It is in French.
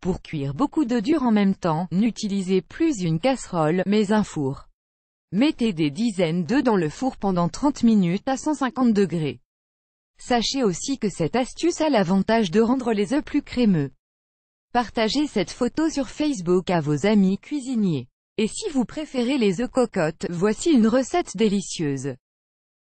Pour cuire beaucoup de durs en même temps, n'utilisez plus une casserole, mais un four. Mettez des dizaines d'œufs dans le four pendant 30 minutes à 150 degrés. Sachez aussi que cette astuce a l'avantage de rendre les œufs plus crémeux. Partagez cette photo sur Facebook à vos amis cuisiniers. Et si vous préférez les œufs cocottes, voici une recette délicieuse.